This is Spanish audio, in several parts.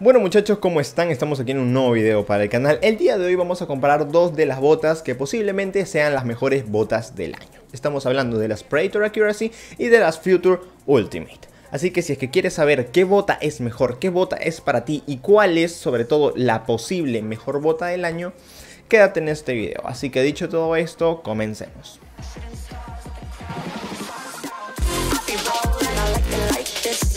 Bueno muchachos, ¿cómo están? Estamos aquí en un nuevo video para el canal. El día de hoy vamos a comparar dos de las botas que posiblemente sean las mejores botas del año. Estamos hablando de las Predator Accuracy y de las Future Ultimate. Así que si es que quieres saber qué bota es mejor, qué bota es para ti y cuál es sobre todo la posible mejor bota del año, quédate en este video. Así que dicho todo esto, comencemos.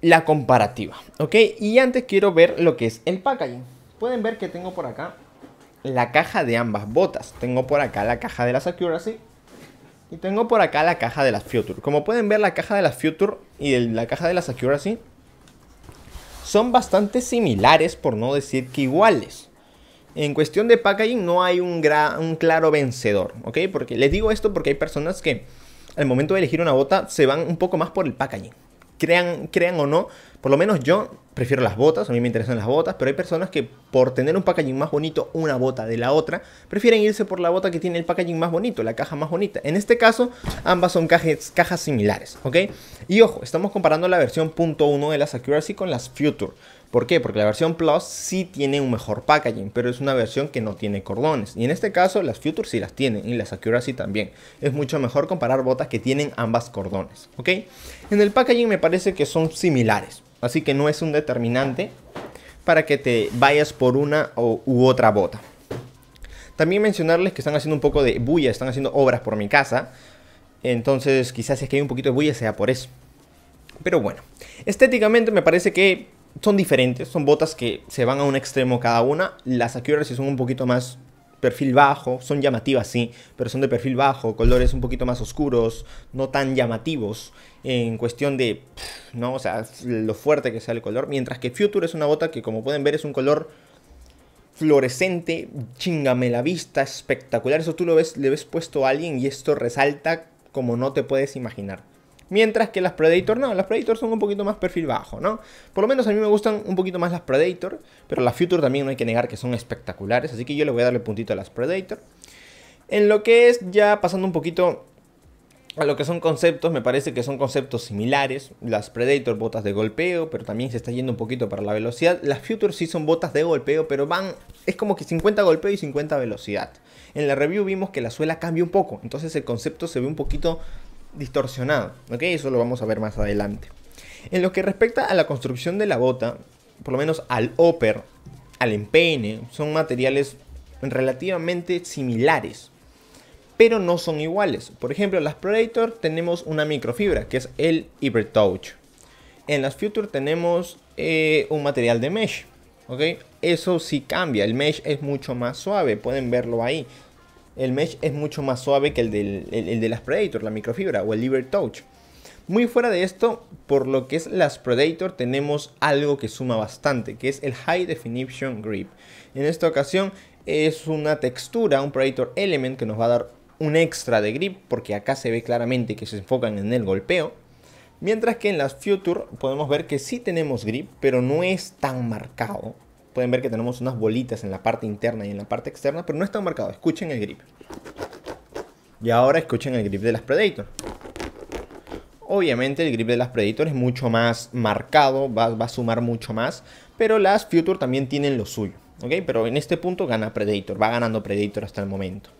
la comparativa, ¿ok? Y antes quiero ver lo que es el packaging. Pueden ver que tengo por acá la caja de ambas botas. Tengo por acá la caja de las Accuracy y tengo por acá la caja de las Future. Como pueden ver, la caja de las Future y la caja de las Accuracy son bastante similares, por no decir que iguales. En cuestión de packaging no hay un, un claro vencedor, ¿ok? Porque les digo esto porque hay personas que al momento de elegir una bota se van un poco más por el packaging crean, crean o no, por lo menos yo prefiero las botas, a mí me interesan las botas, pero hay personas que por tener un packaging más bonito, una bota de la otra, prefieren irse por la bota que tiene el packaging más bonito, la caja más bonita. En este caso, ambas son cajas similares, ¿ok? Y ojo, estamos comparando la versión .1 de las Accuracy con las Future. ¿Por qué? Porque la versión Plus sí tiene un mejor packaging, pero es una versión que no tiene cordones. Y en este caso las Future sí las tienen y las Accuracy también. Es mucho mejor comparar botas que tienen ambas cordones, ¿ok? En el packaging me parece que son similares, así que no es un determinante para que te vayas por una u otra bota. También mencionarles que están haciendo un poco de bulla, están haciendo obras por mi casa. Entonces quizás si es que hay un poquito de bulla sea por eso. Pero bueno, estéticamente me parece que son diferentes, son botas que se van a un extremo cada una. Las Accuracy son un poquito más perfil bajo, son llamativas sí, pero son de perfil bajo, colores un poquito más oscuros, no tan llamativos en cuestión de, ¿no? O sea, lo fuerte que sea el color. Mientras que Future es una bota que como pueden ver es un color fluorescente, chingame la vista, espectacular. Eso tú lo ves, le ves puesto a alguien y esto resalta como no te puedes imaginar. Mientras que las Predator no, las Predator son un poquito más perfil bajo, ¿no? Por lo menos a mí me gustan un poquito más las Predator, pero las Future también no hay que negar que son espectaculares, así que yo le voy a darle puntito a las Predator. En lo que es ya pasando un poquito a lo que son conceptos, me parece que son conceptos similares. Las Predator, botas de golpeo, pero también se está yendo un poquito para la velocidad. Las Future sí son botas de golpeo, pero van. Es como que 50 golpeo y 50 velocidad. En la review vimos que la suela cambia un poco, entonces el concepto se ve un poquito distorsionado. ¿ok? Eso lo vamos a ver más adelante. En lo que respecta a la construcción de la bota, por lo menos al upper, al empeine, son materiales relativamente similares, pero no son iguales. Por ejemplo, en las Predator tenemos una microfibra, que es el Touch. En las Future tenemos eh, un material de mesh, ¿ok? Eso sí cambia, el mesh es mucho más suave, pueden verlo ahí el mesh es mucho más suave que el, de las Predator, la microfibra o el Liber Touch. Muy fuera de esto, por lo que es las Predator, tenemos algo que suma bastante, que es el High Definition Grip. En esta ocasión es una textura, un Predator Element que nos va a dar un extra de grip, porque acá se ve claramente que se enfocan en el golpeo. Mientras que en las Future podemos ver que sí tenemos grip, pero no es tan marcado Pueden ver que tenemos unas bolitas en la parte interna y en la parte externa, pero no están marcadas. Escuchen el grip. Y ahora escuchen el grip de las Predator. Obviamente el grip de las Predator es mucho más marcado, va, a sumar mucho más, pero las Future también tienen lo suyo. Pero en este punto gana Predator, va ganando Predator hasta el momento.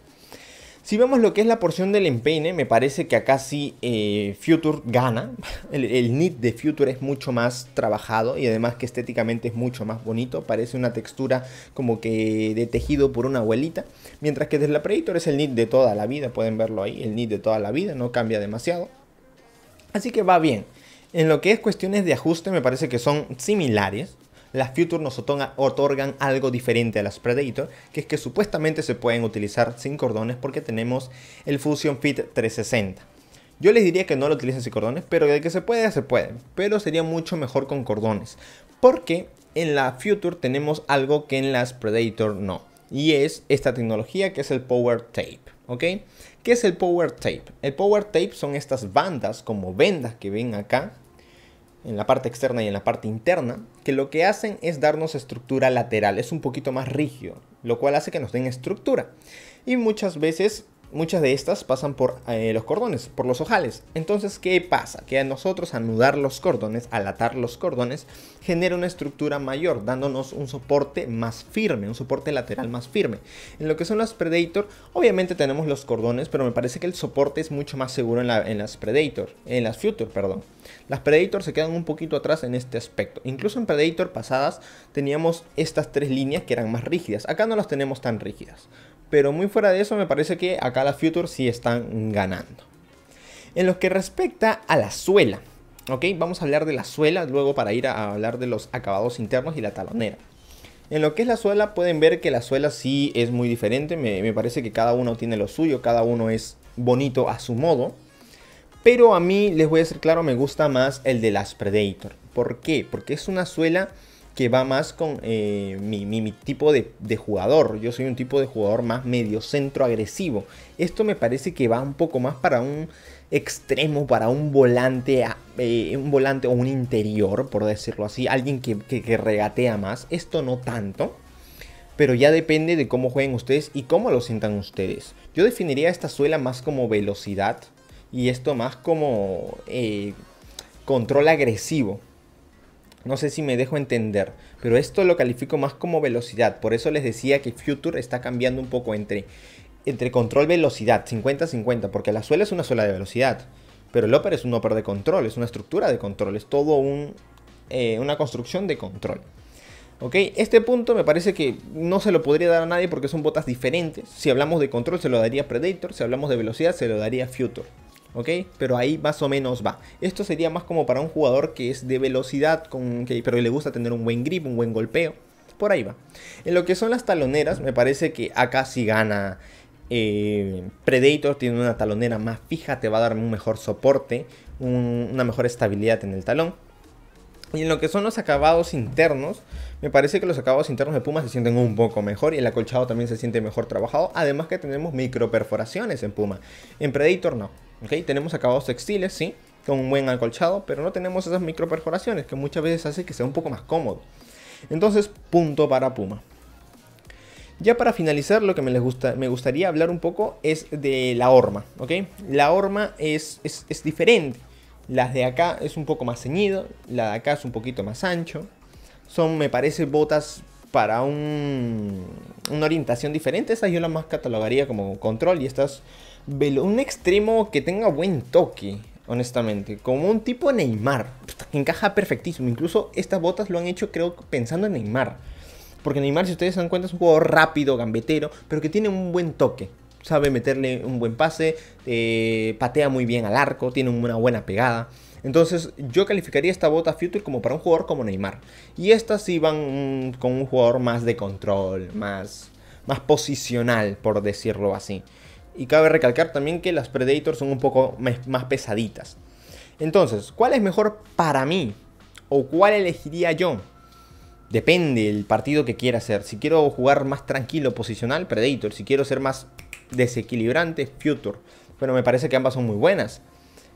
Si vemos lo que es la porción del empeine, me parece que acá sí eh, Future gana. El, knit de Future es mucho más trabajado y además que estéticamente es mucho más bonito. Parece una textura como que de tejido por una abuelita. Mientras que desde la Predator es el knit de toda la vida, pueden verlo ahí, el knit de toda la vida, no cambia demasiado. Así que va bien. En lo que es cuestiones de ajuste me parece que son similares las Future nos otorgan algo diferente a las Predator, que es que supuestamente se pueden utilizar sin cordones porque tenemos el Fusion Fit 360. Yo les diría que no lo utilicen sin cordones, pero el que se puede, se puede. Pero sería mucho mejor con cordones. Porque en la Future tenemos algo que en las Predator no. Y es esta tecnología que es el Power Tape. ¿Ok? ¿Qué es el Power Tape? El Power Tape son estas bandas como vendas que ven acá en la parte externa y en la parte interna, que lo que hacen es darnos estructura lateral, es un poquito más rígido, lo cual hace que nos den estructura. Y muchas veces muchas de estas pasan por eh, los cordones, por los ojales. Entonces, ¿qué pasa? Que a nosotros anudar los cordones, al atar los cordones, genera una estructura mayor, dándonos un soporte más firme, un soporte lateral más firme. En lo que son las Predator, obviamente tenemos los cordones, pero me parece que el soporte es mucho más seguro en, en las Predator, en las Future, perdón. Las Predator se quedan un poquito atrás en este aspecto. Incluso en Predator pasadas teníamos estas tres líneas que eran más rígidas. Acá no las tenemos tan rígidas. Pero muy fuera de eso, me parece que acá las Future sí están ganando. En lo que respecta a la suela, ¿ok? Vamos a hablar de la suela luego para ir a hablar de los acabados internos y la talonera. En lo que es la suela pueden ver que la suela sí es muy diferente, me, me, parece que cada uno tiene lo suyo, cada uno es bonito a su modo. Pero a mí, les voy a ser claro, me gusta más el de las Predator. ¿Por qué? Porque es una suela que va más con eh, mi, tipo de, jugador. Yo soy un tipo de jugador más medio centro agresivo. Esto me parece que va un poco más para un extremo, para un volante, eh, un volante o un interior, por decirlo así. Alguien que, regatea más. Esto no tanto. Pero ya depende de cómo jueguen ustedes y cómo lo sientan ustedes. Yo definiría esta suela más como velocidad y esto más como eh, control agresivo no sé si me dejo entender, pero esto lo califico más como velocidad. Por eso les decía que Future está cambiando un poco entre, entre control-velocidad, 50-50, porque la suela es una suela de velocidad, pero el upper es un upper de control, es una estructura de control, es todo eh, una construcción de control. ¿Ok? Este punto me parece que no se lo podría dar a nadie porque son botas diferentes. Si hablamos de control se lo daría Predator, si hablamos de velocidad se lo daría Future. Pero ahí más o menos va. Esto sería más como para un jugador que es de velocidad, con que, pero le gusta tener un buen grip, un buen golpeo. Por ahí va. En lo que son las taloneras, me parece que acá si gana eh, Predator tiene una talonera más fija, te va a dar un mejor soporte, una mejor estabilidad en el talón. Y en lo que son los acabados internos, me parece que los acabados internos de Puma se sienten un poco mejor y el acolchado también se siente mejor trabajado. Además que tenemos micro perforaciones en Puma. En Predator no. ¿okay? Tenemos acabados textiles, sí, con un buen acolchado, pero no tenemos esas micro perforaciones, que muchas veces hace que sea un poco más cómodo. Entonces, punto para Puma. Ya para finalizar, lo que me, les gusta, me gustaría hablar un poco es de la horma, ¿ok? La horma es, es diferente las de acá es un poco más ceñido, la de acá es un poquito más ancho. Son, me parece, botas para una orientación diferente. Esas yo las más catalogaría como control y estas un extremo que tenga buen toque, honestamente. Como un tipo Neymar, que encaja perfectísimo. Incluso estas botas lo han hecho, creo, pensando en Neymar. Porque Neymar, si ustedes se dan cuenta, es un jugador rápido, gambetero, pero que tiene un buen toque sabe meterle un buen pase, eh, patea muy bien al arco, tiene una buena pegada. Entonces yo calificaría esta bota Future como para un jugador como Neymar. Y estas sí van mm, con un jugador más de control, más, más posicional, por decirlo así. Y cabe recalcar también que las Predators son un poco más pesaditas. Entonces, ¿cuál es mejor para mí? ¿O cuál elegiría yo? Depende el partido que quiera hacer. Si quiero jugar más tranquilo, posicional, Predator. Si quiero ser más desequilibrante Future. Pero me parece que ambas son muy buenas.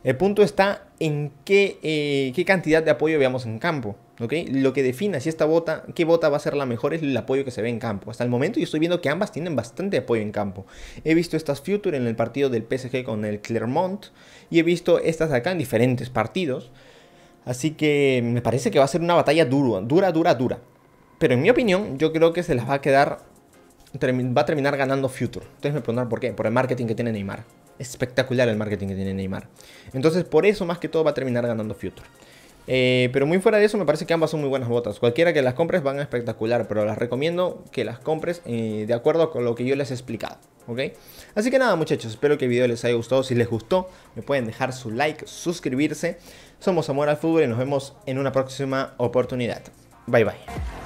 El punto está en qué, eh, cantidad de apoyo veamos en campo. Lo que defina si esta bota, qué bota va a ser la mejor es el apoyo que se ve en campo. Hasta el momento yo estoy viendo que ambas tienen bastante apoyo en campo. He visto estas Future en el partido del PSG con el Clermont y he visto estas acá en diferentes partidos. Así que me parece que va a ser una batalla dura, dura, dura, dura. Pero en mi opinión yo creo que se las va a quedar va a terminar ganando Future. Ustedes me preguntan por qué, por el marketing que tiene Neymar. espectacular el marketing que tiene Neymar. Entonces, por eso más que todo va a terminar ganando Future. Eh, pero muy fuera de eso, me parece que ambas son muy buenas botas. Cualquiera que las compres van a espectacular, pero las recomiendo que las compres eh, de acuerdo con lo que yo les he explicado. Así que nada, muchachos, espero que el video les haya gustado. Si les gustó, me pueden dejar su like, suscribirse. Somos Amor al Fútbol y nos vemos en una próxima oportunidad. Bye bye.